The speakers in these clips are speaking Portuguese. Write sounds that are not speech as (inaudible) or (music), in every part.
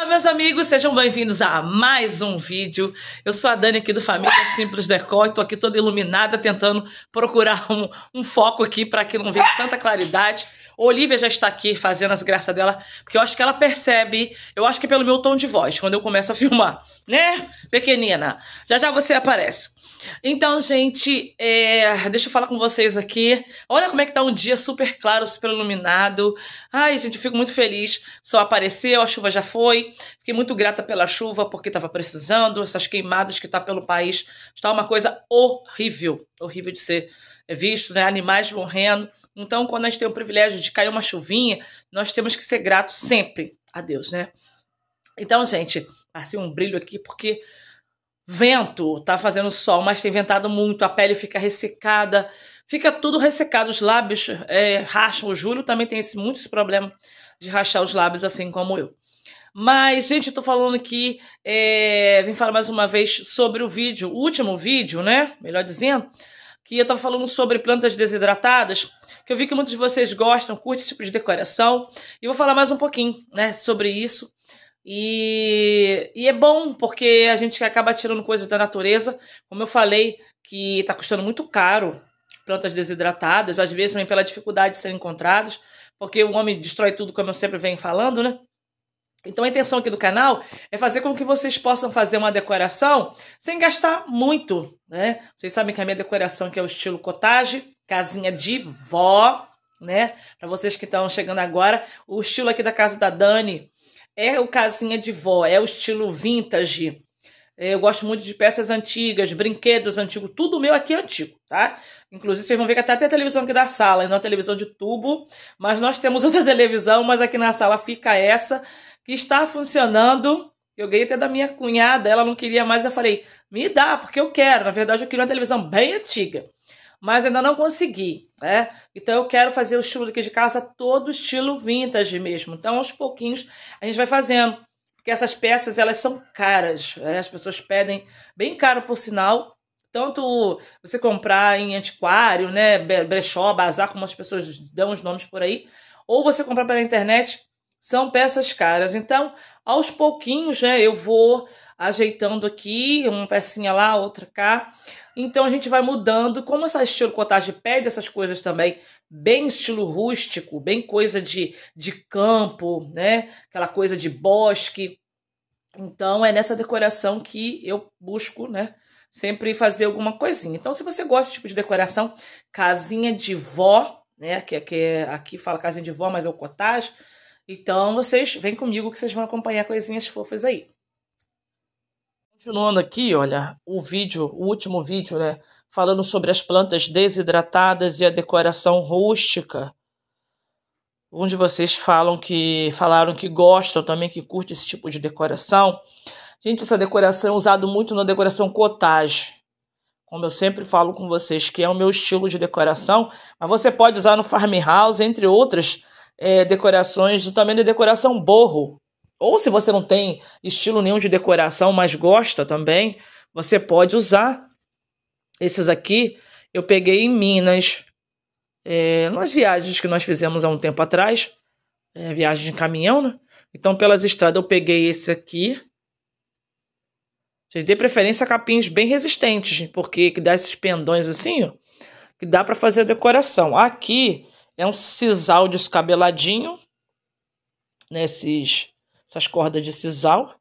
Olá, meus amigos, sejam bem-vindos a mais um vídeo. Eu sou a Dani aqui do Família Simples Decor estou aqui toda iluminada tentando procurar um, um foco aqui para que não venha tanta claridade. Olivia já está aqui fazendo as graças dela, porque eu acho que ela percebe, eu acho que pelo meu tom de voz, quando eu começo a filmar, (laughs) né, pequenina? Já já você aparece. Então, gente, é, deixa eu falar com vocês aqui. Olha como é que tá um dia super claro, super iluminado. Ai, gente, eu fico muito feliz. Só apareceu, a chuva já foi. Fiquei muito grata pela chuva, porque estava precisando. Essas queimadas que tá pelo país, está uma coisa horrível, horrível de ser visto, né, animais morrendo. Então, quando a gente tem o privilégio de cair uma chuvinha, nós temos que ser gratos sempre a Deus, né? Então, gente, assim um brilho aqui porque vento, tá fazendo sol, mas tem ventado muito, a pele fica ressecada, fica tudo ressecado, os lábios é, racham. O Júlio também tem esse, muito esse problema de rachar os lábios, assim como eu. Mas, gente, eu tô falando aqui, é, vim falar mais uma vez sobre o vídeo, o último vídeo, né? Melhor dizendo, que eu estava falando sobre plantas desidratadas, que eu vi que muitos de vocês gostam, curtem esse tipo de decoração. E vou falar mais um pouquinho, né, sobre isso. E, e é bom, porque a gente acaba tirando coisas da natureza. Como eu falei, que está custando muito caro plantas desidratadas, às vezes também pela dificuldade de serem encontradas, porque o homem destrói tudo, como eu sempre venho falando, né? Então a intenção aqui do canal é fazer com que vocês possam fazer uma decoração sem gastar muito, né? Vocês sabem que a minha decoração aqui é o estilo cottage, casinha de vó, né? Para vocês que estão chegando agora, o estilo aqui da casa da Dani é o casinha de vó, é o estilo vintage, é, eu gosto muito de peças antigas, brinquedos antigos, tudo meu aqui é antigo, tá? Inclusive, vocês vão ver que até tem a televisão aqui da sala, não é uma televisão de tubo, mas nós temos (laughs) outra televisão, mas aqui na sala fica essa, que está funcionando. Eu ganhei até da minha cunhada, ela não queria mais, eu falei, me dá, porque eu quero. Na verdade, eu queria uma televisão bem antiga, mas ainda não consegui, né? Então, eu quero fazer o estilo aqui de casa todo estilo vintage mesmo. Então, aos pouquinhos, a gente vai fazendo porque essas peças elas são caras, né? as pessoas pedem bem caro por sinal, tanto você comprar em antiquário, né, brechó, bazar, como as pessoas dão os nomes por aí, ou você comprar pela internet, são peças caras. Então, aos pouquinhos, né, eu vou ajeitando aqui, uma pecinha lá, outra cá. Então a gente vai mudando, como esse estilo cottage pede essas coisas também, bem estilo rústico, bem coisa de, de campo, né? Aquela coisa de bosque. Então é nessa decoração que eu busco, né? Sempre fazer alguma coisinha. Então, se você gosta desse tipo de decoração, casinha de vó, né? Que, que é, aqui fala casinha de vó, mas é o cottage. Então, vocês vêm comigo que vocês vão acompanhar coisinhas fofas aí. Continuando aqui, olha, o vídeo, o último vídeo, né, falando sobre as plantas desidratadas e a decoração rústica. onde vocês falam que falaram que gostam também, que curte esse tipo de decoração. Gente, essa decoração é usada muito na decoração cottage. Como eu sempre falo com vocês, que é o meu estilo de decoração. Mas você pode usar no farmhouse, entre outras é, decorações, também na decoração borro. Ou se você não tem estilo nenhum de decoração, mas gosta também, você pode usar. Esses aqui eu peguei em Minas, é, nas viagens que nós fizemos há um tempo atrás, é, viagem de caminhão, né? Então, pelas estradas, eu peguei esse aqui. Vocês dêem preferência a capinhos bem resistentes, porque que dá esses pendões assim, ó, que dá para fazer a decoração. Aqui é um sisal descabeladinho, nesses né, essas cordas de sisal.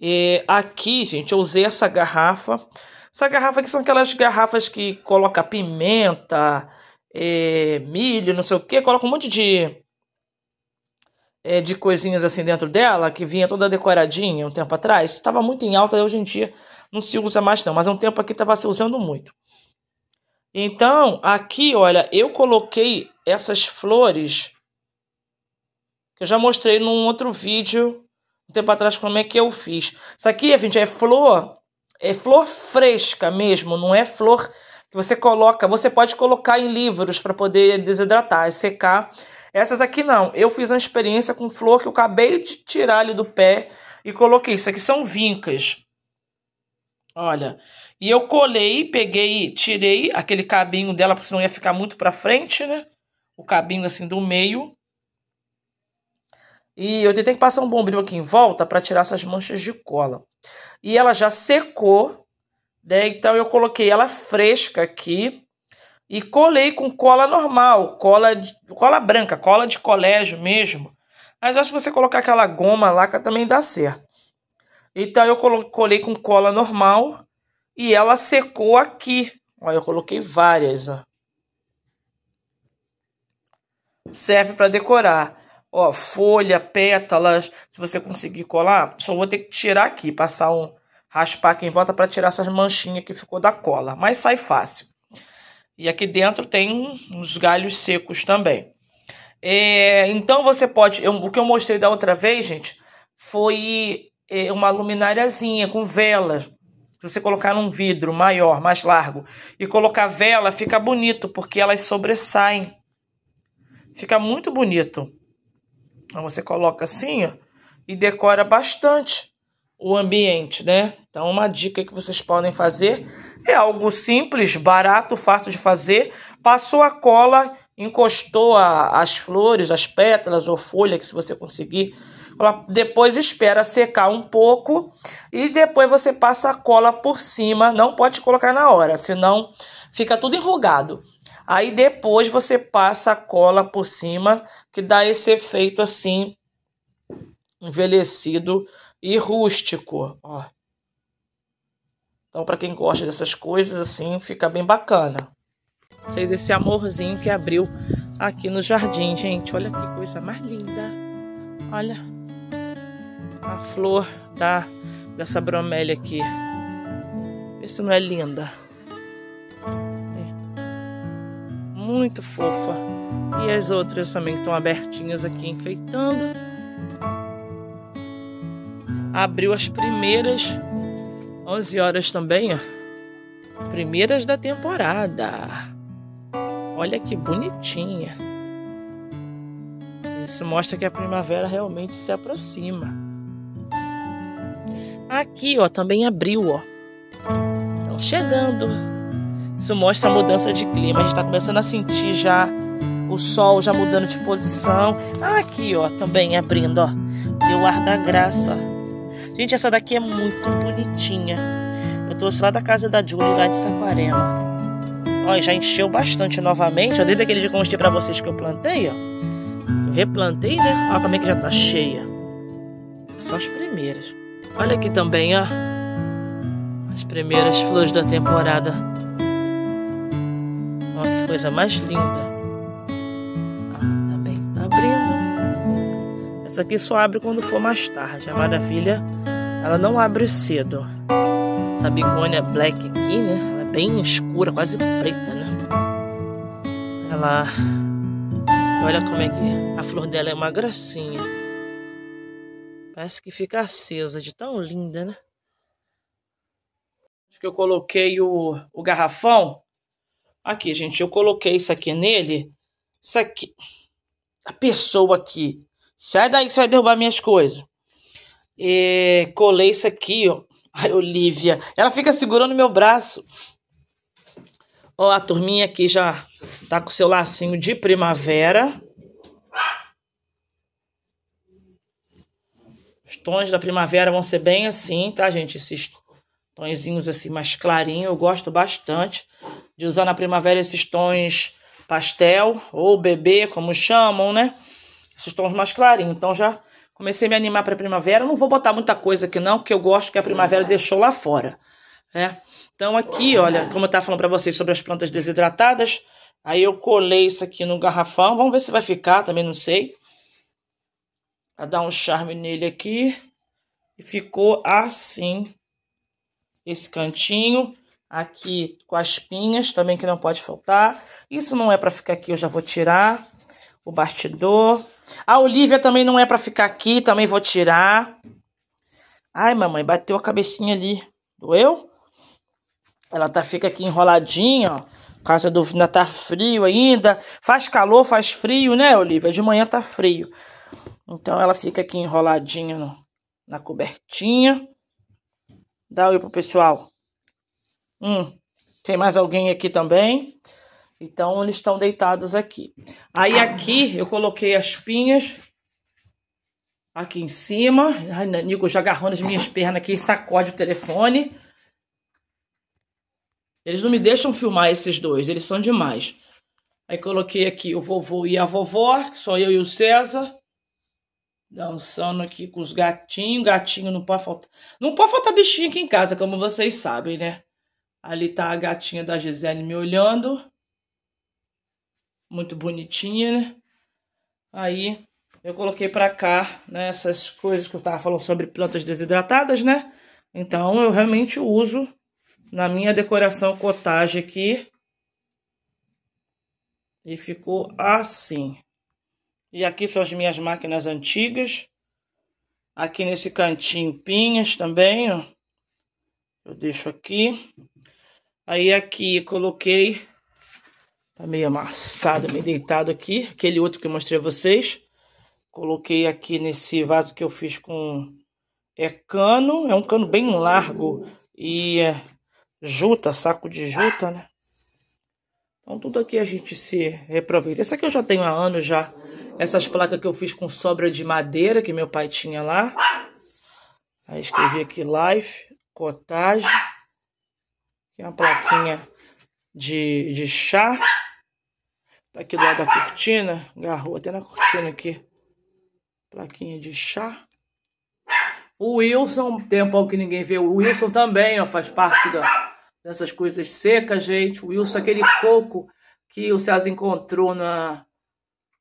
E aqui, gente, eu usei essa garrafa. Essa garrafa aqui são aquelas garrafas que coloca pimenta, é, milho, não sei o que, coloca um monte de, é, de coisinhas assim dentro dela, que vinha toda decoradinha um tempo atrás. Estava muito em alta, hoje em dia não se usa mais não, mas há um tempo aqui estava se usando muito. Então, aqui, olha, eu coloquei essas flores que eu já mostrei num outro vídeo um tempo atrás como é que eu fiz. Isso aqui, gente, é flor, é flor fresca mesmo, não é flor que você coloca, você pode colocar em livros para poder desidratar e secar. Essas aqui não, eu fiz uma experiência com flor que eu acabei de tirar ali do pé e coloquei. Isso aqui são vincas. Olha, e eu colei, peguei, tirei aquele cabinho dela, porque senão ia ficar muito para frente, né? O cabinho assim do meio. E eu tenho que passar um bombril aqui em volta para tirar essas manchas de cola. E ela já secou, né? Então eu coloquei ela fresca aqui e colei com cola normal, cola, de, cola branca, cola de colégio mesmo. Mas acho que você colocar aquela goma laca também dá certo. Então eu colei com cola normal e ela secou aqui. Olha, eu coloquei várias, ó. Serve para decorar ó, folha, pétalas, se você conseguir colar, só vou ter que tirar aqui, passar um raspar aqui em volta para tirar essas manchinhas que ficou da cola, mas sai fácil. E aqui dentro tem uns galhos secos também. É, então você pode, eu, o que eu mostrei da outra vez, gente, foi é, uma lumináriazinha com vela. Se você colocar num vidro maior, mais largo, e colocar vela, fica bonito, porque elas sobressaem. Fica muito bonito. Então você coloca assim, ó, e decora bastante o ambiente, né? Então uma dica que vocês podem fazer é algo simples, barato, fácil de fazer. Passou a cola, encostou a, as flores, as pétalas ou folha que se você conseguir. Depois espera secar um pouco e depois você passa a cola por cima. Não pode colocar na hora, senão fica tudo enrugado. Aí depois você passa a cola por cima, que dá esse efeito assim envelhecido e rústico, ó. Então para quem gosta dessas coisas assim, fica bem bacana. Vocês esse amorzinho que abriu aqui no jardim, gente, olha que coisa mais linda. Olha a flor da dessa bromélia aqui. Vê se não é linda. muito fofa. E as outras também estão abertinhas aqui, enfeitando. Abriu as primeiras 11 horas também, ó. Primeiras da temporada. Olha que bonitinha. Isso mostra que a primavera realmente se aproxima. Aqui, ó, também abriu, ó. Estão chegando. Isso mostra a mudança de clima. A gente está começando a sentir já o sol já mudando de posição. Ah, aqui, ó, também abrindo, ó. Deu ar da graça. Gente, essa daqui é muito bonitinha. Eu trouxe lá da casa da Julie, lá de Saquarema. Ó, já encheu bastante novamente. Ó, desde aquele dia que eu mostrei pra vocês que eu plantei, ó. Eu replantei, né? Ó, como é que já tá cheia. São as primeiras. Olha aqui também, ó. As primeiras flores da temporada coisa mais linda. Ah, tá tá abrindo. Essa aqui só abre quando for mais tarde. A maravilha, ela não abre cedo. Essa bigônia é black aqui, né? Ela é bem escura, quase preta, né? Ela. Olha como é que a flor dela é uma gracinha. Parece que fica acesa de tão linda, né? Acho que eu coloquei o, o garrafão Aqui, gente, eu coloquei isso aqui nele. Isso aqui. A pessoa aqui. Sai daí que você vai derrubar minhas coisas. É, colei isso aqui, ó. Ai, Olivia. Ela fica segurando meu braço. Ó, a turminha aqui já tá com seu lacinho de primavera. Os tons da primavera vão ser bem assim, tá, gente? Esses tonzinhos assim mais clarinhos, eu gosto bastante de usar na primavera esses tons pastel ou bebê, como chamam, né? Esses tons mais clarinhos. Então já comecei a me animar para a primavera. Não vou botar muita coisa aqui não, porque eu gosto que a primavera deixou lá fora, né? Então aqui, olha, como eu estava falando para vocês sobre as plantas desidratadas, aí eu colei isso aqui no garrafão. Vamos ver se vai ficar, também não sei. Pra dar um charme nele aqui. E ficou assim esse cantinho aqui com as pinhas também que não pode faltar. Isso não é para ficar aqui, eu já vou tirar o bastidor. A Olivia também não é para ficar aqui, também vou tirar. Ai, mamãe, bateu a cabecinha ali. Doeu? Ela tá, fica aqui enroladinha, ó. Casa do ainda tá frio ainda. Faz calor, faz frio, né, Olivia? De manhã tá frio. Então ela fica aqui enroladinha no, na cobertinha. Dá oi pro pessoal. Hum, tem mais alguém aqui também? Então, eles estão deitados aqui. Aí, aqui, eu coloquei as pinhas aqui em cima. Ai, Nico já agarrando as minhas pernas aqui, sacode o telefone. Eles não me deixam filmar esses dois, eles são demais. Aí coloquei aqui o vovô e a vovó, que sou eu e o César. Dançando aqui com os gatinhos. Gatinho não pode faltar. Não pode faltar bichinho aqui em casa, como vocês sabem, né? Ali tá a gatinha da Gisele me olhando. Muito bonitinha, né? Aí eu coloquei pra cá, né, essas coisas que eu tava falando sobre plantas desidratadas, né? Então eu realmente uso na minha decoração cottage aqui. E ficou assim. E aqui são as minhas máquinas antigas. Aqui nesse cantinho, pinhas também, ó. Eu deixo aqui. Aí aqui eu coloquei. Tá meio amassado, meio deitado aqui. Aquele outro que eu mostrei a vocês. Coloquei aqui nesse vaso que eu fiz com... É cano, é um cano bem largo. E é juta, saco de juta, né? Então tudo aqui a gente se reaproveita. Essa aqui eu já tenho há anos já. Essas placas que eu fiz com sobra de madeira que meu pai tinha lá. Aí escrevi aqui life, cotagem. Aqui uma plaquinha de, de chá. Tá aqui do lado da cortina. Agarrou até na cortina aqui. Plaquinha de chá. O Wilson, tempo que ninguém vê. O Wilson também ó, faz parte da, dessas coisas secas, gente. O Wilson, aquele coco que o César encontrou na,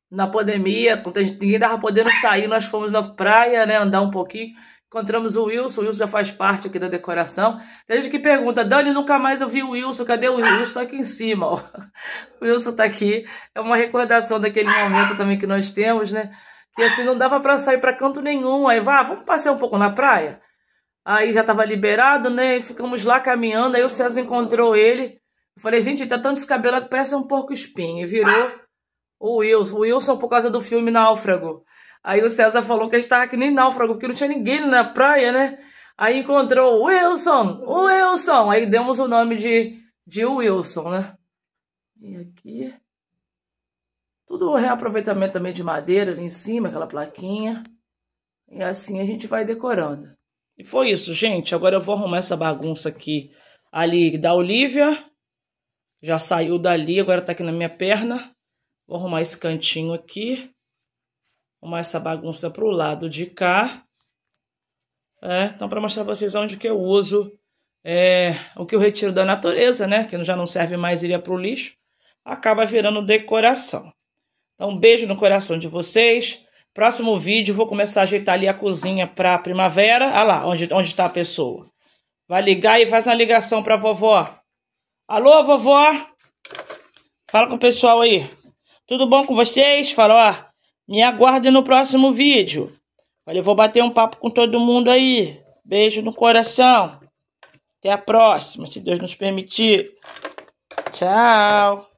na pandemia, quando gente, ninguém tava podendo sair, nós fomos na praia, né, andar um pouquinho. Encontramos o Wilson, o Wilson já faz parte aqui da decoração. Tem gente que pergunta, Dani, nunca mais eu vi o Wilson, cadê o Wilson? está aqui em cima, ó. (laughs) O Wilson está aqui. É uma recordação daquele momento também que nós temos, né? Que assim, não dava para sair para canto nenhum. Aí, vá, vamos passear um pouco na praia? Aí já estava liberado, né? E ficamos lá caminhando. Aí o César encontrou ele. Eu falei, gente, tá tão descabelado, parece um porco espinho. E virou o Wilson. O Wilson por causa do filme Náufrago. Aí o César falou que a gente tava que nem náufrago, porque não tinha ninguém na praia, né? Aí encontrou o Wilson, o Wilson. Aí demos o nome de, de Wilson, né? E aqui. Tudo o reaproveitamento também de madeira ali em cima, aquela plaquinha. E assim a gente vai decorando. E foi isso, gente. Agora eu vou arrumar essa bagunça aqui ali da Olivia. Já saiu dali, agora tá aqui na minha perna. Vou arrumar esse cantinho aqui arrumar essa bagunça para o lado de cá. É, então, para mostrar para vocês onde que eu uso é, o que eu retiro da natureza, né? Que já não serve mais, iria para o lixo. Acaba virando decoração. Então, um beijo no coração de vocês. Próximo vídeo, vou começar a ajeitar ali a cozinha para primavera. Ah lá, onde está a pessoa. Vai ligar e faz uma ligação para vovó. Alô, vovó? Fala com o pessoal aí. Tudo bom com vocês? Fala, ó. Me aguarde no próximo vídeo. Olha, eu vou bater um papo com todo mundo aí. Beijo no coração. Até a próxima, se Deus nos permitir. Tchau.